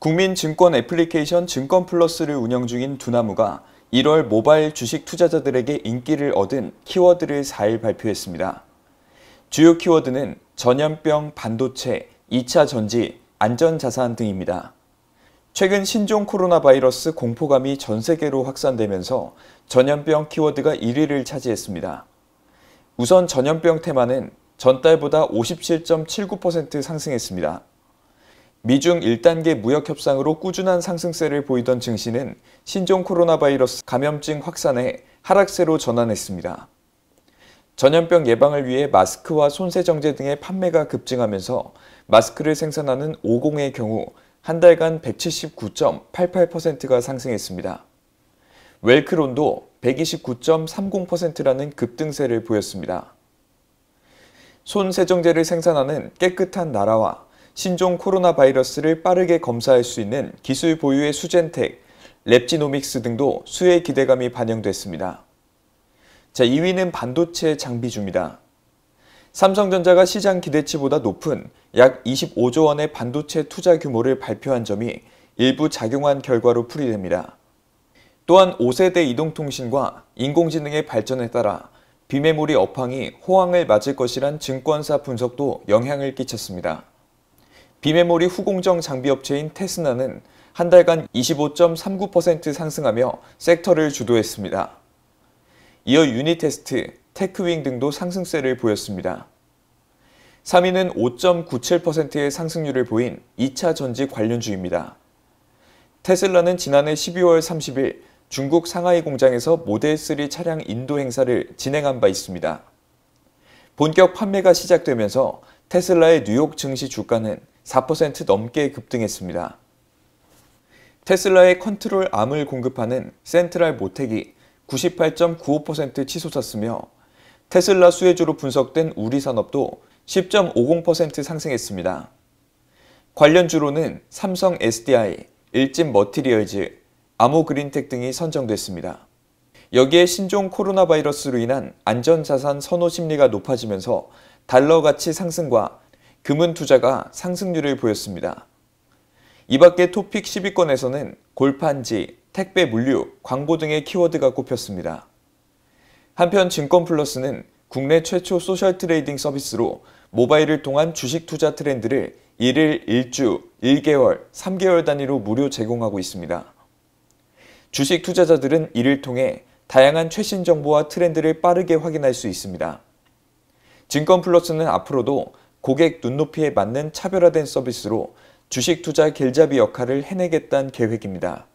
국민증권 애플리케이션 증권플러스를 운영 중인 두나무가 1월 모바일 주식 투자자들에게 인기를 얻은 키워드를 4일 발표했습니다. 주요 키워드는 전염병, 반도체, 2차 전지, 안전자산 등입니다. 최근 신종 코로나 바이러스 공포감이 전 세계로 확산되면서 전염병 키워드가 1위를 차지했습니다. 우선 전염병 테마는 전달보다 57.79% 상승했습니다. 미중 1단계 무역 협상으로 꾸준한 상승세를 보이던 증시는 신종 코로나 바이러스 감염증 확산에 하락세로 전환했습니다. 전염병 예방을 위해 마스크와 손세정제 등의 판매가 급증하면서 마스크를 생산하는 오공의 경우 한 달간 179.88%가 상승했습니다. 웰크론도 129.30%라는 급등세를 보였습니다. 손 세정제를 생산하는 깨끗한 나라와 신종 코로나 바이러스를 빠르게 검사할 수 있는 기술 보유의 수젠텍, 랩지노믹스 등도 수혜 기대감이 반영됐습니다. 자, 2위는 반도체 장비주입니다. 삼성전자가 시장 기대치보다 높은 약 25조 원의 반도체 투자 규모를 발표한 점이 일부 작용한 결과로 풀이됩니다. 또한 5세대 이동통신과 인공지능의 발전에 따라 비메모리 업황이 호황을 맞을 것이란 증권사 분석도 영향을 끼쳤습니다. 비메모리 후공정 장비 업체인 테스나는 한 달간 25.39% 상승하며 섹터를 주도했습니다. 이어 유니테스트, 테크윙 등도 상승세를 보였습니다. 3위는 5.97%의 상승률을 보인 2차 전지 관련주입니다. 테슬라는 지난해 12월 30일 중국 상하이 공장에서 모델3 차량 인도 행사를 진행한 바 있습니다. 본격 판매가 시작되면서 테슬라의 뉴욕 증시 주가는 4% 넘게 급등했습니다. 테슬라의 컨트롤 암을 공급하는 센트럴 모텍이 98.95% 치솟았으며 테슬라 수혜주로 분석된 우리 산업도 10.50% 상승했습니다. 관련 주로는 삼성 SDI, 일진 머티리얼즈, 암호그린텍 등이 선정됐습니다. 여기에 신종 코로나 바이러스로 인한 안전자산 선호 심리가 높아지면서 달러 가치 상승과 금은 투자가 상승률을 보였습니다. 이밖에 토픽 10위권에서는 골판지, 택배 물류, 광고 등의 키워드가 꼽혔습니다. 한편 증권플러스는 국내 최초 소셜 트레이딩 서비스로 모바일을 통한 주식 투자 트렌드를 1일 1주, 1개월, 3개월 단위로 무료 제공하고 있습니다. 주식 투자자들은 이를 통해 다양한 최신 정보와 트렌드를 빠르게 확인할 수 있습니다. 증권플러스는 앞으로도 고객 눈높이에 맞는 차별화된 서비스로 주식 투자 길잡이 역할을 해내겠다는 계획입니다.